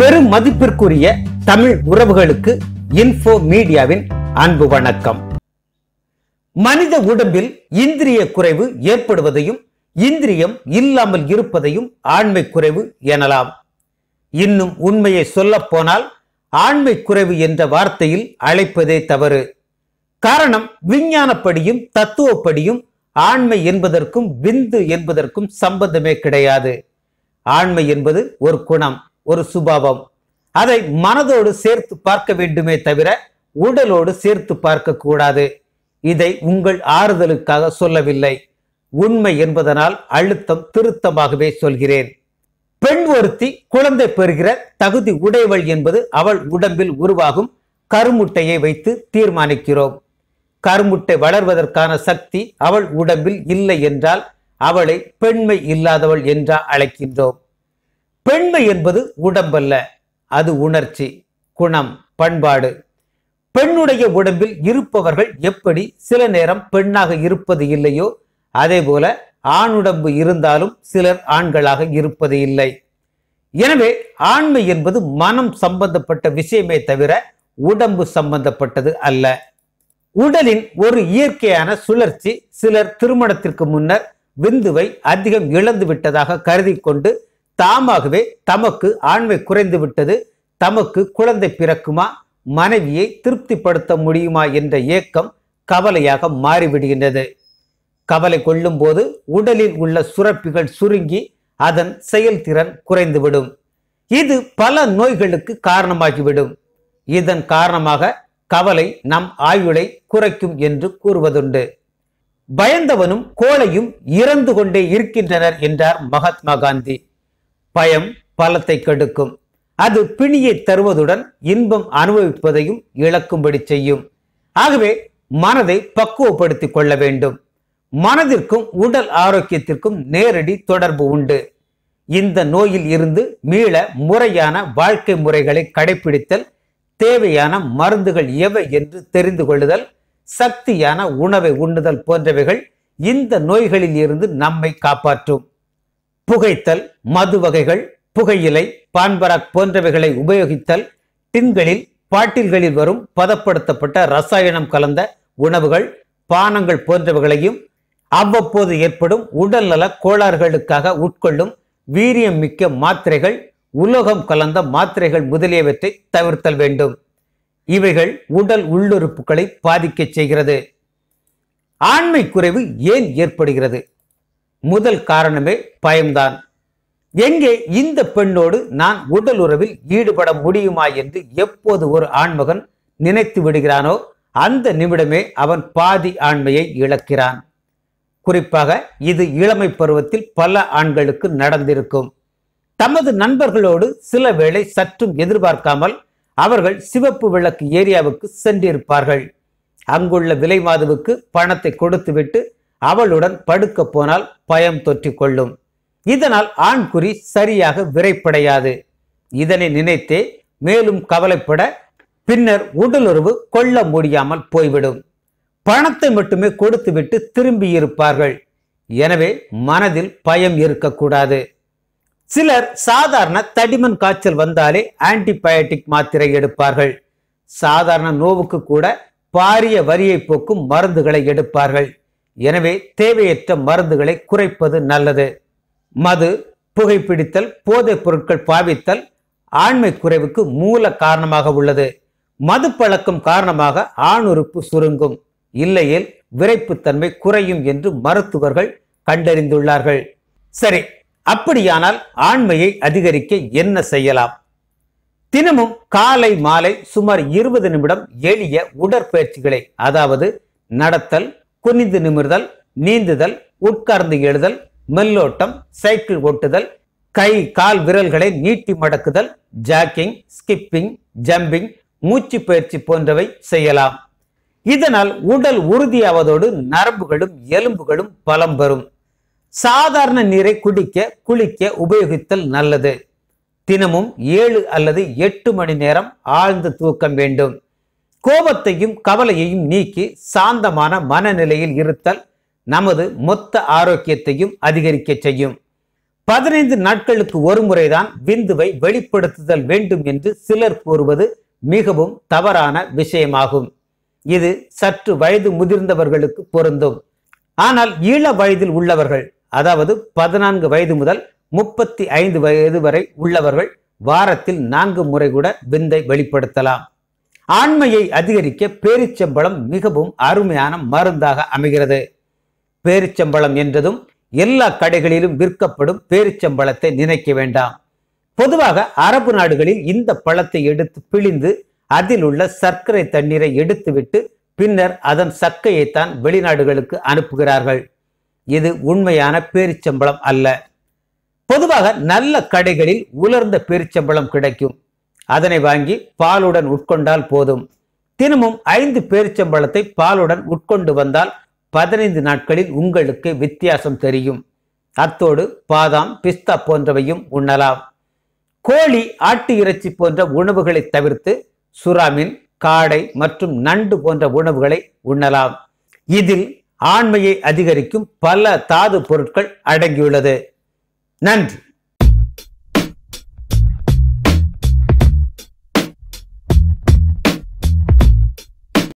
பெரும் மதிப்பிற்குரிய தமிழ் உறவுகளுக்கு இன்ஃபோ மீடியாவின் அன்பு வணக்கம் மனித உடம்பில் இந்திரிய குறைவு ஏற்படுவதையும் இந்திரியம் இல்லாமல் இருப்பதையும் ஆண்மை குறைவு எனலாம் இன்னும் உண்மையை சொல்லப்போனால் ஆண்மை குறைவு என்ற வார்த்தையில் அழைப்பதே தவறு காரணம் விஞ்ஞானப்படியும் தத்துவப்படியும் ஆண்மை என்பதற்கும் விந்து என்பதற்கும் சம்பந்தமே கிடையாது ஆண்மை என்பது ஒரு குணம் ஒரு சுபாவம் அதை மனதோடு சேர்த்து பார்க்க வேண்டுமே தவிர உடலோடு சேர்த்து பார்க்க கூடாது இதை உங்கள் ஆறுதலுக்காக சொல்லவில்லை உண்மை என்பதனால் அழுத்தம் திருத்தமாகவே சொல்கிறேன் பெண் ஒருத்தி குழந்தை பெறுகிற தகுதி உடைவள் என்பது அவள் உடம்பில் உருவாகும் கருமுட்டையை வைத்து தீர்மானிக்கிறோம் கருமுட்டை வளர்வதற்கான சக்தி அவள் உடம்பில் இல்லை என்றால் அவளை பெண்மை இல்லாதவள் என்றா அழைக்கின்றோம் பெண்மை என்பது உடம்பல்ல அது உணர்ச்சி குணம் பண்பாடு பெண்ணுடைய உடம்பில் இருப்பவர்கள் எப்படி சில நேரம் பெண்ணாக இருப்பது இல்லையோ அதே போல ஆணுடம்பு இருந்தாலும் சிலர் ஆண்களாக இருப்பது இல்லை எனவே ஆண்மை என்பது மனம் சம்பந்தப்பட்ட விஷயமே தவிர உடம்பு சம்பந்தப்பட்டது அல்ல உடலின் ஒரு இயற்கையான சுழற்சி சிலர் திருமணத்திற்கு முன்னர் விந்துவை அதிகம் இழந்து விட்டதாக கருதி கொண்டு தாமாகவே தமக்கு ஆண்மை குறைந்து விட்டது தமக்கு குழந்தை பிறக்குமா மனைவியை திருப்திப்படுத்த முடியுமா என்ற ஏக்கம் கவலையாக மாறிவிடுகின்றது கவலை கொள்ளும் போது உடலில் உள்ள சுரப்பிகள் சுருங்கி அதன் செயல்திறன் குறைந்துவிடும் இது பல நோய்களுக்கு காரணமாகிவிடும் இதன் காரணமாக கவலை நம் ஆயுளை குறைக்கும் என்று கூறுவதுண்டு பயந்தவனும் கோளையும் இறந்து கொண்டே இருக்கின்றனர் என்றார் மகாத்மா காந்தி பயம் பலத்தை கெடுக்கும் அது பிணியை தருவதுடன் இன்பம் அனுபவிப்பதையும் இழக்கும்படி செய்யும் ஆகவே மனதை பக்குவப்படுத்திக் கொள்ள வேண்டும் மனதிற்கும் உடல் ஆரோக்கியத்திற்கும் நேரடி தொடர்பு உண்டு இந்த நோயில் இருந்து மீள முறையான வாழ்க்கை முறைகளை கடைபிடித்தல் தேவையான மருந்துகள் எவை என்று தெரிந்து கொள்ளுதல் சக்தியான உணவை உண்ணுதல் போன்றவைகள் இந்த நோய்களில் இருந்து நம்மை காப்பாற்றும் புகைத்தல் மது வகைகள் புகையிலை பான்பராக் போன்றவைகளை உபயோகித்தல் டின்களில் பாட்டில்களில் வரும் பதப்படுத்தப்பட்ட ரசாயனம் கலந்த உணவுகள் பானங்கள் போன்றவைகளையும் அவ்வப்போது ஏற்படும் உடல்நல கோளாறுகளுக்காக உட்கொள்ளும் வீரியம் மிக்க மாத்திரைகள் உலோகம் கலந்த மாத்திரைகள் முதலியவற்றை தவிர்த்தல் வேண்டும் இவைகள் உடல் உள்ளுறுப்புகளை பாதிக்க செய்கிறது ஆண்மை குறைவு ஏன் ஏற்படுகிறது முதல் காரணமே பயம்தான் எங்கே இந்த பெண்ணோடு நான் உடல் உறவில் ஈடுபட முடியுமா என்று எப்போது ஒரு ஆண்மகன் நினைத்து விடுகிறானோ அந்த நிமிடமே அவன் பாதி ஆண்மையை இழக்கிறான் குறிப்பாக இது இளமை பருவத்தில் பல ஆண்களுக்கு நடந்திருக்கும் தமது நண்பர்களோடு சில வேளை சற்றும் எதிர்பார்க்காமல் அவர்கள் சிவப்பு விளக்கு ஏரியாவுக்கு சென்றிருப்பார்கள் அங்குள்ள விலை மாதுவுக்கு பணத்தை கொடுத்துவிட்டு அவளுடன் படுக்கப் போனால் பயம் தொற்றி கொள்ளும் இதனால் ஆண்குறி சரியாக விரைப்படையாது இதனை நினைத்தே மேலும் கவலைப்பட பின்னர் உடலுறவு கொள்ள முடியாமல் போய்விடும் பணத்தை மட்டுமே கொடுத்துவிட்டு திரும்பி இருப்பார்கள் எனவே மனதில் பயம் இருக்கக்கூடாது சிலர் சாதாரண தடிமன் காய்ச்சல் வந்தாலே ஆன்டிபயோட்டிக் மாத்திரை எடுப்பார்கள் சாதாரண நோவுக்கு கூட பாரிய வரியை போக்கும் மருந்துகளை எடுப்பார்கள் எனவே தேவையற்ற மருந்துகளை குறைப்பது நல்லது மது புகைப்பிடித்தல் போதைப் பொருட்கள் பாவித்தல் ஆண்மை குறைவுக்கு மூல காரணமாக உள்ளது மது பழக்கம் காரணமாக ஆண் உறுப்பு சுருங்கும் இல்லையில் விரைப்புத்தன்மை குறையும் என்று மருத்துவர்கள் கண்டறிந்துள்ளார்கள் சரி அப்படியானால் ஆண்மையை அதிகரிக்க என்ன செய்யலாம் தினமும் காலை மாலை சுமார் இருபது நிமிடம் எளிய உடற்பயிற்சிகளை அதாவது நடத்தல் குனிந்து நிமிர்தல் நீந்துதல் உட்கார்ந்து எழுதல் மெல்லோட்டம் சைக்கிள் ஓட்டுதல் கை கால் விரல்களை நீட்டி மடக்குதல் ஜாக்கிங் ஸ்கிப்பிங் ஜம்பிங் மூச்சு பயிற்சி போன்றவை செய்யலாம் இதனால் உடல் உறுதியாவதோடு நரம்புகளும் எலும்புகளும் பலம் பெறும் சாதாரண நீரை குடிக்க குளிக்க உபயோகித்தல் நல்லது தினமும் ஏழு அல்லது எட்டு மணி நேரம் ஆழ்ந்து தூக்கம் வேண்டும் கோபத்தையும் கவலையையும் நீக்கி சாந்தமான மனநிலையில் இருத்தல் நமது மொத்த ஆரோக்கியத்தையும் அதிகரிக்க செய்யும் பதினைந்து நாட்களுக்கு ஒரு முறைதான் விந்துவை வெளிப்படுத்துதல் வேண்டும் என்று சிலர் கூறுவது மிகவும் தவறான விஷயமாகும் இது சற்று வயது முதிர்ந்தவர்களுக்கு பொருந்தும் ஆனால் ஈழ வயதில் உள்ளவர்கள் அதாவது பதினான்கு வயது முதல் முப்பத்தி ஐந்து வயது வரை உள்ளவர்கள் வாரத்தில் நான்கு முறை கூட விந்தை வெளிப்படுத்தலாம் ஆண்மையை அதிகரிக்க பேரிச்சம்பழம் மிகவும் அருமையான மருந்தாக அமைகிறது பேரிச்சம்பழம் என்றதும் எல்லா கடைகளிலும் விற்கப்படும் பேரிச்சம்பழத்தை நினைக்க வேண்டாம் பொதுவாக அரபு நாடுகளில் இந்த பழத்தை எடுத்து பிழிந்து அதில் உள்ள சர்க்கரை தண்ணீரை எடுத்துவிட்டு பின்னர் அதன் சக்கையைத்தான் வெளிநாடுகளுக்கு அனுப்புகிறார்கள் இது உண்மையான பேரிச்சம்பளம் அல்ல பொதுவாக நல்ல கடைகளில் உலர்ந்த பேரிச்சம்பளம் கிடைக்கும் அதனை வாங்கி பாலுடன் உட்கொண்டால் போதும் தினமும் ஐந்து பேரிச்சம்பழத்தை பாலுடன் உட்கொண்டு வந்தால் பதினைந்து நாட்களில் உங்களுக்கு வித்தியாசம் தெரியும் அத்தோடு பாதாம் பிஸ்தா போன்றவையும் உண்ணலாம் கோழி ஆட்டு இறைச்சி போன்ற உணவுகளை தவிர்த்து சுறாமின் காடை மற்றும் நண்டு போன்ற உணவுகளை உண்ணலாம் இதில் ஆண்மையை அதிகரிக்கும் பல தாது பொருட்கள் அடங்கியுள்ளது நன்றி